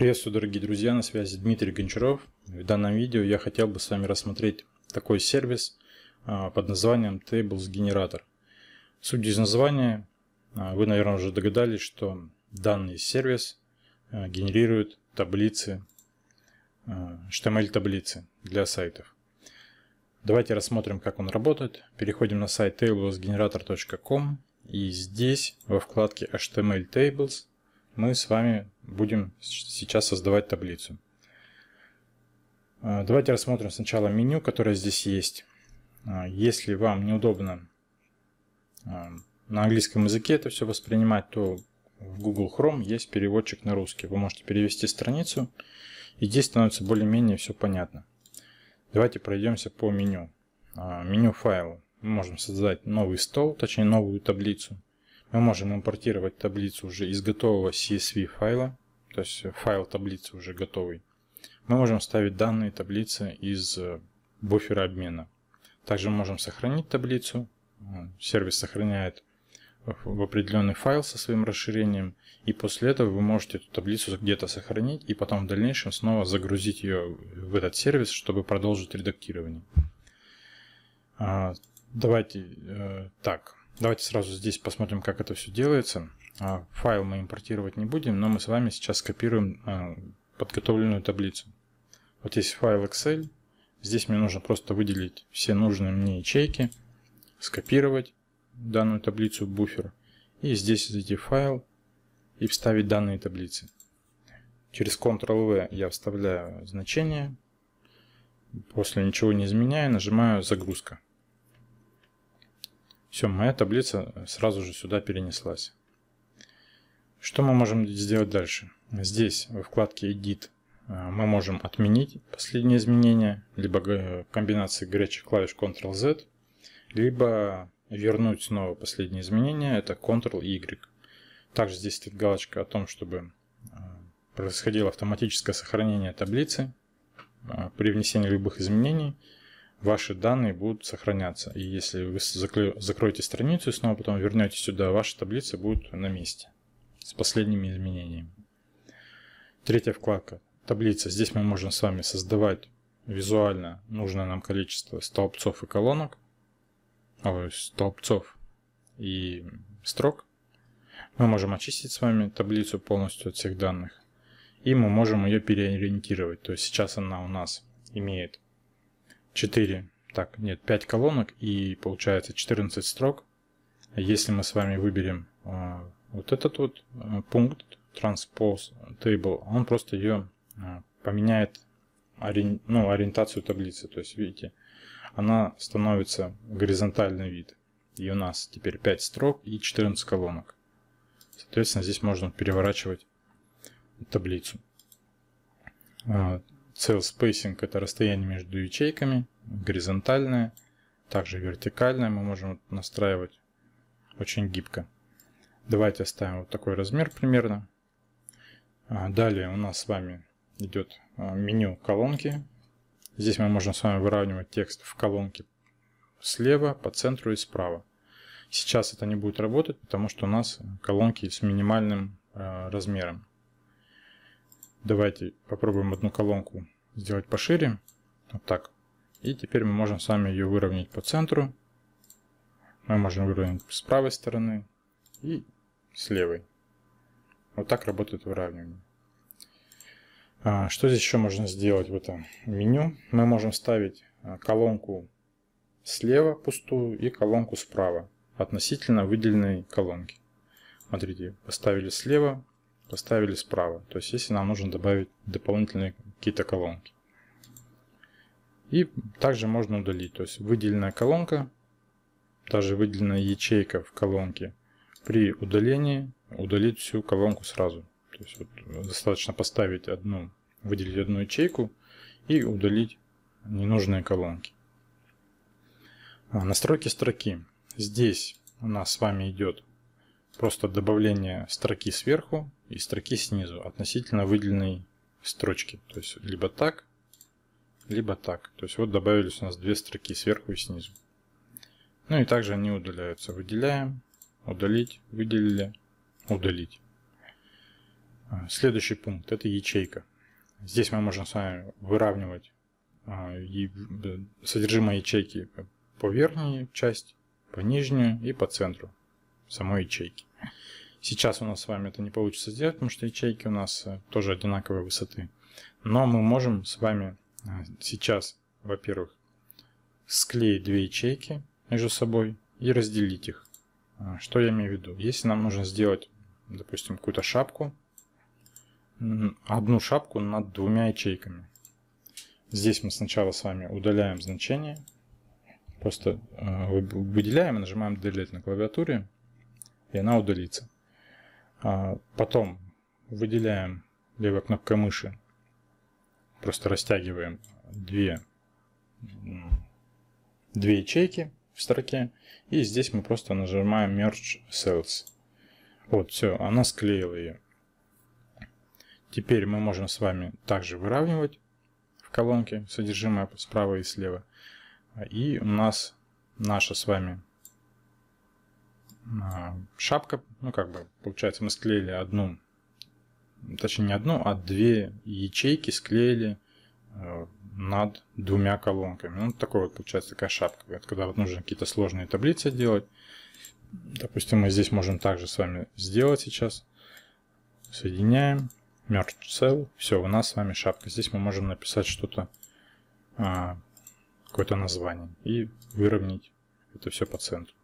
Приветствую, дорогие друзья, на связи Дмитрий Гончаров. В данном видео я хотел бы с вами рассмотреть такой сервис а, под названием Tables Generator. Суть из названия, а, вы, наверное, уже догадались, что данный сервис а, генерирует таблицы, HTML-таблицы эм для сайтов. Давайте рассмотрим, как он работает. Переходим на сайт tablesgenerator.com и здесь во вкладке HTML эм Tables мы с вами будем сейчас создавать таблицу. А, давайте рассмотрим сначала меню, которое здесь есть. А, если вам неудобно а, на английском языке это все воспринимать, то в Google Chrome есть переводчик на русский. Вы можете перевести страницу, и здесь становится более-менее все понятно. Давайте пройдемся по меню. Меню файл. Мы можем создать новый стол, точнее новую таблицу. Мы можем импортировать таблицу уже из готового CSV файла то есть э, файл таблицы уже готовый, мы можем вставить данные таблицы из э, буфера обмена. Также можем сохранить таблицу. Э, сервис сохраняет в определенный файл со своим расширением, и после этого вы можете эту таблицу где-то сохранить и потом в дальнейшем снова загрузить ее в этот сервис, чтобы продолжить редактирование. А, давайте так, давайте сразу здесь посмотрим, как это все делается. А, файл мы импортировать не будем, но мы с вами сейчас скопируем а, подготовленную таблицу. Вот есть файл Excel. Здесь мне нужно просто выделить все нужные мне ячейки, скопировать данную таблицу в буфер. И здесь зайти в файл и вставить данные таблицы. Через Ctrl-V я вставляю значение. После ничего не изменяя, нажимаю «Загрузка». Все, моя таблица сразу же сюда перенеслась. Что мы можем сделать дальше? Здесь, в вкладке Edit, э, мы можем отменить последние изменения, либо комбинации горячих клавиш Ctrl-Z, либо вернуть снова последние изменения, это Ctrl-Y. Также здесь стоит галочка о том, чтобы э, происходило автоматическое сохранение таблицы. Э, при внесении любых изменений ваши данные будут сохраняться. И если вы закроете страницу и снова потом вернете сюда, ваша таблица будет на месте с последними изменениями. Третья вкладка – таблица. Здесь мы можем с вами создавать визуально нужное нам количество столбцов и колонок, а, ой, столбцов и строк. Мы можем очистить с вами таблицу полностью от всех данных. И мы можем ее переориентировать. То есть сейчас она у нас имеет 4, так, нет, 5 колонок и получается 14 строк. Если мы с вами выберем а, вот этот вот э, пункт transpose table, он просто ее э, поменяет ори... ну, ориентацию таблицы. То есть, видите, она становится горизонтальный вид. И у нас теперь 5 строк и 14 колонок. Соответственно, здесь можно переворачивать таблицу. Э, cell spacing это расстояние между ячейками, горизонтальное, также вертикальное мы можем настраивать очень гибко. Давайте оставим вот такой размер примерно. А, далее у нас с вами идет а, меню колонки. Здесь мы можем с вами выравнивать текст в колонке слева, по центру и справа. Сейчас это не будет работать, потому что у нас колонки с минимальным а, размером. Давайте попробуем одну колонку сделать пошире. Вот так. И теперь мы можем с вами ее выровнять по центру. Мы можем выровнять с правой стороны. И с левой. Вот так работает выравнивание. А, что здесь еще можно сделать в этом меню? Мы можем ставить а, колонку слева пустую и колонку справа относительно выделенной колонки. Смотрите, поставили слева, поставили справа. То есть, если нам нужно добавить дополнительные какие-то колонки. И также можно удалить. То есть, выделенная колонка, даже выделенная ячейка в колонке при удалении удалить всю колонку сразу. То есть вот ну, достаточно поставить одну, выделить одну ячейку и удалить ненужные колонки. А, настройки строки. Здесь у нас с вами идет просто добавление строки сверху и строки снизу относительно выделенной строчки. То есть либо так, либо так. То есть вот добавились у нас две строки сверху и снизу. Ну и также они удаляются. Выделяем удалить, выделили, удалить. А, следующий пункт – это ячейка. Здесь мы можем с вами выравнивать а, содержимое ячейки по верхней части, по нижнюю и по центру самой ячейки. Сейчас у нас с вами это не получится сделать, потому что ячейки у нас э, тоже одинаковой высоты. Но мы можем с вами а, сейчас, во-первых, склеить две ячейки между собой и разделить их. А, что я имею в виду? Если нам нужно сделать, допустим, какую-то шапку, одну шапку над двумя ячейками. Здесь мы сначала с вами удаляем значение, просто а, выделяем и нажимаем «Delete» на клавиатуре, и она удалится. А, потом выделяем левой кнопкой мыши, просто растягиваем две, две ячейки, в строке. И здесь мы просто нажимаем Merge Cells. Вот, все, она склеила ее. Теперь мы можем с вами также выравнивать в колонке содержимое справа и слева. И у нас наша с вами а, шапка, ну как бы, получается, мы склеили одну, точнее не одну, а две ячейки склеили а, над двумя колонками. Ну, такой вот получается такая шапка. когда вот нужно какие-то сложные таблицы делать. Допустим, мы здесь можем также с вами сделать сейчас. Соединяем. Merge cell. Все, у нас с вами шапка. Здесь мы можем написать что-то, а, какое-то название. И выровнять это все по центру.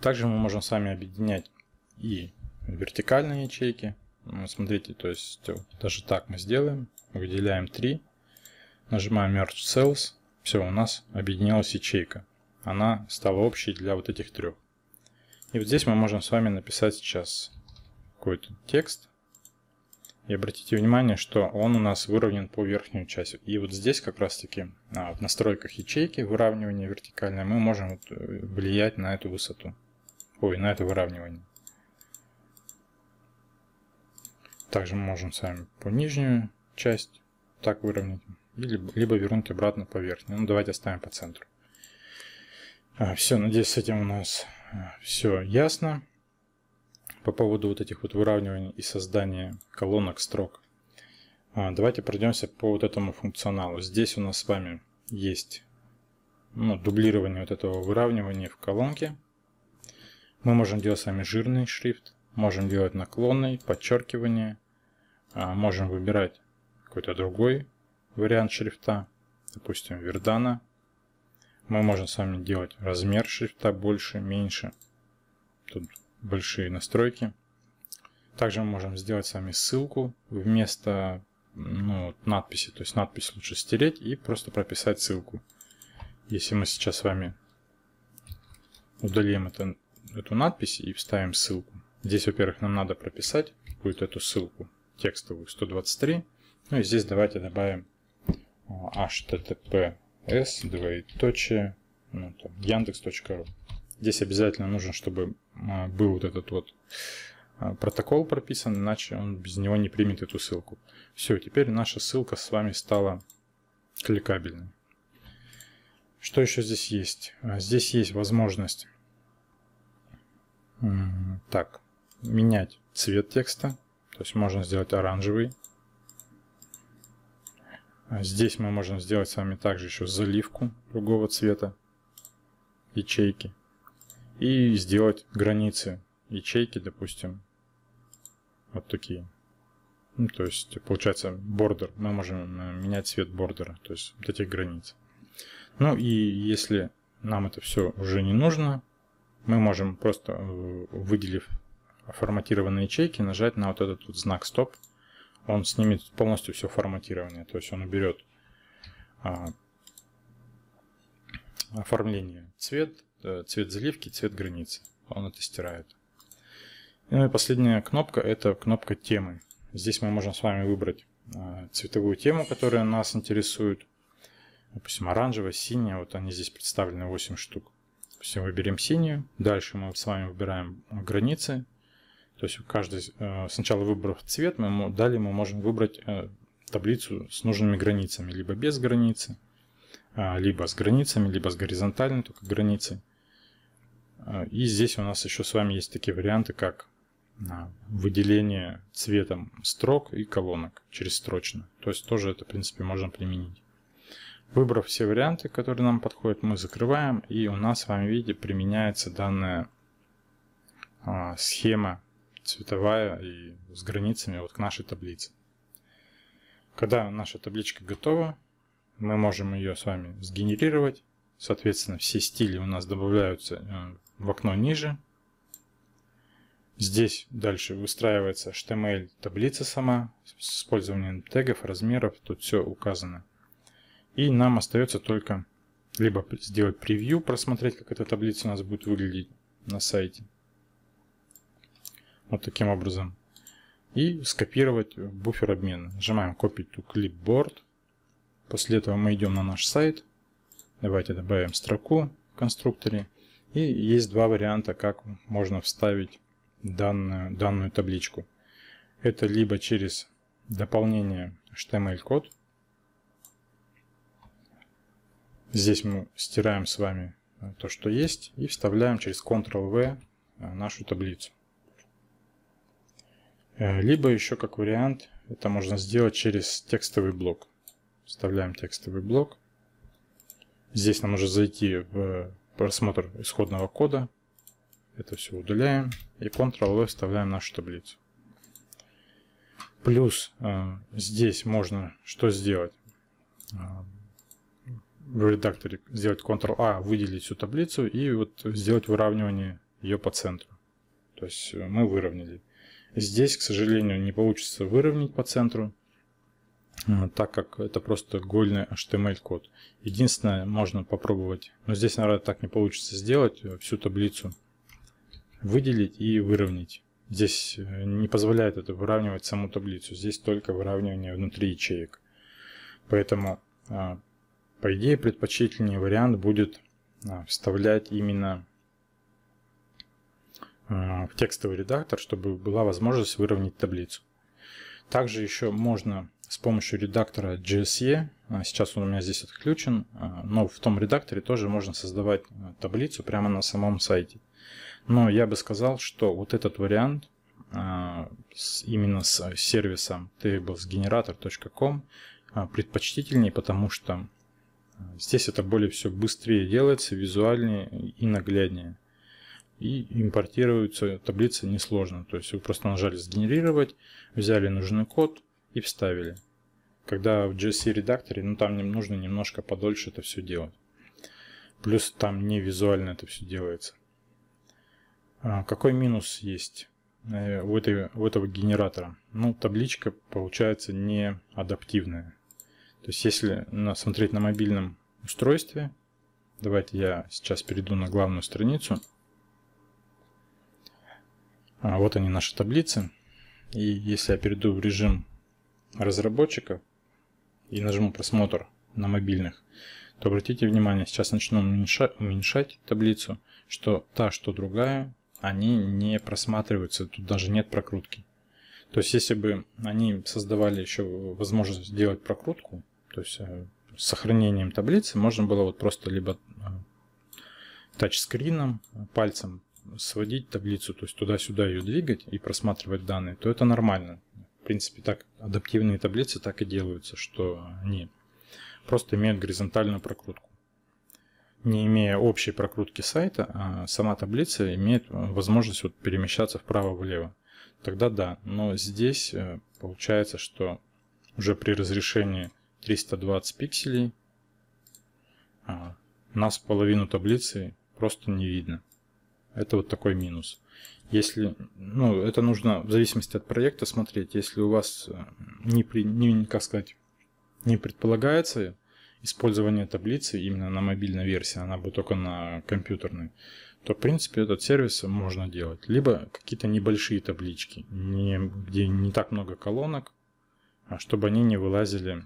Также мы можем с вами объединять и вертикальные ячейки. Ну, смотрите, то есть даже так мы сделаем. Выделяем 3 Нажимаем Merge Cells. Все, у нас объединилась ячейка. Она стала общей для вот этих трех. И вот здесь мы можем с вами написать сейчас какой-то текст. И обратите внимание, что он у нас выровнен по верхнюю часть. И вот здесь как раз таки а, в настройках ячейки выравнивания вертикальное мы можем э, влиять на эту высоту. Ой, на это выравнивание. Также мы можем с вами по нижнюю часть так выровнять или, ну, либо вернуть обратно поверхность, Ну, давайте оставим по центру. А, все, надеюсь, с этим у нас а, все ясно. По поводу вот этих вот выравниваний и создания колонок, строк. А, давайте пройдемся по вот этому функционалу. Здесь у нас с вами есть ну, дублирование вот этого выравнивания в колонке. Мы можем делать с вами жирный шрифт, можем делать наклонный, подчеркивание, а, можем выбирать какой-то другой вариант шрифта, допустим, Вердана. Мы можем с вами делать размер шрифта больше, меньше. Тут большие настройки. Также мы можем сделать с вами ссылку вместо ну, надписи. То есть надпись лучше стереть и просто прописать ссылку. Если мы сейчас с вами удалим это, эту надпись и вставим ссылку. Здесь, во-первых, нам надо прописать какую-то эту ссылку текстовую 123. Ну и здесь давайте добавим https двоеточие ну, яндекс.ру. Здесь обязательно нужно, чтобы а, был вот этот вот а, протокол прописан, иначе он без него не примет эту ссылку. Все, теперь наша ссылка с вами стала кликабельной. Что еще здесь есть? А, здесь есть возможность так, менять цвет текста. То есть можно сделать оранжевый, а здесь мы можем сделать с вами также еще заливку другого цвета ячейки. И сделать границы ячейки, допустим, вот такие. Ну, то есть, получается, бордер. Мы можем э, менять цвет бордера, то есть вот этих границ. Ну и если нам это все уже не нужно, мы можем просто, э, выделив форматированные ячейки, нажать на вот этот вот знак «Стоп» он снимет полностью все форматирование, то есть он уберет а, оформление цвет, э, цвет заливки, цвет границы. Он это стирает. Ну и последняя кнопка это кнопка темы. Здесь мы можем с вами выбрать а, цветовую тему, которая нас интересует. Допустим, оранжевая, синяя. Вот они здесь представлены 8 штук. Допустим, выберем синюю. Дальше мы с вами выбираем границы. То есть каждый э, сначала выбрав цвет, мы ему, далее мы можем выбрать э, таблицу с нужными границами, либо без границы, а, либо с границами, либо с горизонтальной только границей. А, и здесь у нас еще с вами есть такие варианты, как а, выделение цветом строк и колонок через строчно. То есть тоже это, в принципе, можно применить. Выбрав все варианты, которые нам подходят, мы закрываем, и у нас с вами, видите, применяется данная схема цветовая и с границами вот к нашей таблице. Когда наша табличка готова, мы можем ее с вами сгенерировать. Соответственно, все стили у нас добавляются э, в окно ниже. Здесь дальше выстраивается HTML таблица сама с использованием тегов, размеров, тут все указано. И нам остается только либо сделать превью, просмотреть, как эта таблица у нас будет выглядеть на сайте, вот таким образом, и скопировать буфер обмена. Нажимаем Copy to Clipboard. После этого мы идем на наш сайт. Давайте добавим строку в конструкторе. И есть два варианта, как можно вставить данную, данную табличку. Это либо через дополнение HTML-код. Здесь мы стираем с вами то, что есть, и вставляем через Ctrl-V нашу таблицу. Э, либо еще как вариант, это можно сделать через текстовый блок. Вставляем текстовый блок. Здесь нам уже зайти в просмотр исходного кода. Это все удаляем. И Ctrl-V вставляем нашу таблицу. Плюс э, здесь можно что сделать? Э, в редакторе сделать Ctrl-A, а, выделить всю таблицу и вот сделать выравнивание ее по центру. То есть мы выровняли. Здесь, к сожалению, не получится выровнять по центру, а, так как это просто гольный HTML-код. Единственное, можно попробовать, но здесь, наверное, так не получится сделать, э, всю таблицу выделить и выровнять. Здесь э, не позволяет это выравнивать саму таблицу, здесь только выравнивание внутри ячеек. Поэтому, а, по идее, предпочтительнее вариант будет а, вставлять именно в текстовый редактор, чтобы была возможность выровнять таблицу. Также еще можно с помощью редактора GSE, а, сейчас он у меня здесь отключен, а, но в том редакторе тоже можно создавать а, таблицу прямо на самом сайте. Но я бы сказал, что вот этот вариант именно с сервисом tablesgenerator.com предпочтительнее, потому что здесь это более все быстрее делается, визуальнее и нагляднее и импортируются таблицы несложно. То есть вы просто нажали «Сгенерировать», взяли нужный код и вставили. Когда в GSC редакторе, ну там нужно немножко подольше это все делать. Плюс там не визуально это все делается. А какой минус есть э, у, этой, у этого генератора? Ну, табличка получается не адаптивная. То есть если смотреть на мобильном устройстве, давайте я сейчас перейду на главную страницу – а, вот они наши таблицы. И если я перейду в режим разработчика и нажму просмотр на мобильных, то обратите внимание, сейчас начну уменьшать, уменьшать таблицу, что та, что другая, они не просматриваются, тут даже нет прокрутки. То есть, если бы они создавали еще возможность сделать прокрутку, то есть э, с сохранением таблицы, можно было вот просто либо э, тачскрином, э, пальцем сводить таблицу, то есть туда-сюда ее двигать и просматривать данные, то это нормально. В принципе, так адаптивные таблицы так и делаются, что они просто имеют горизонтальную прокрутку. Не имея общей прокрутки сайта, а сама таблица имеет возможность вот перемещаться вправо-влево. Тогда да, но здесь э, получается, что уже при разрешении 320 пикселей а, нас половину таблицы просто не видно. Это вот такой минус. Если, ну, это нужно в зависимости от проекта смотреть. Если у вас э, не, при, не как сказать, не предполагается использование таблицы именно на мобильной версии, она будет только на компьютерной, то, в принципе, этот сервис можно делать. Либо какие-то небольшие таблички, не, где не так много колонок, а чтобы они не вылазили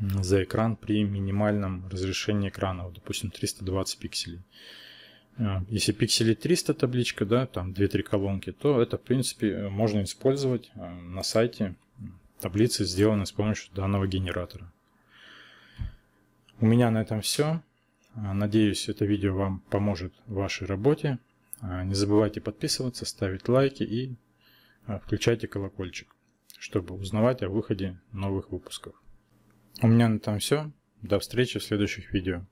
за экран при минимальном разрешении экрана, вот, допустим, 320 пикселей. А, если пикселей 300 табличка, да, там 2-3 колонки, то это, в принципе, можно использовать э, на сайте. Таблицы сделанные с помощью данного генератора. У меня на этом все. Э, надеюсь, это видео вам поможет в вашей работе. Э, не забывайте подписываться, ставить лайки и включайте колокольчик, чтобы узнавать о выходе новых выпусков. У меня на этом все. До встречи в следующих видео.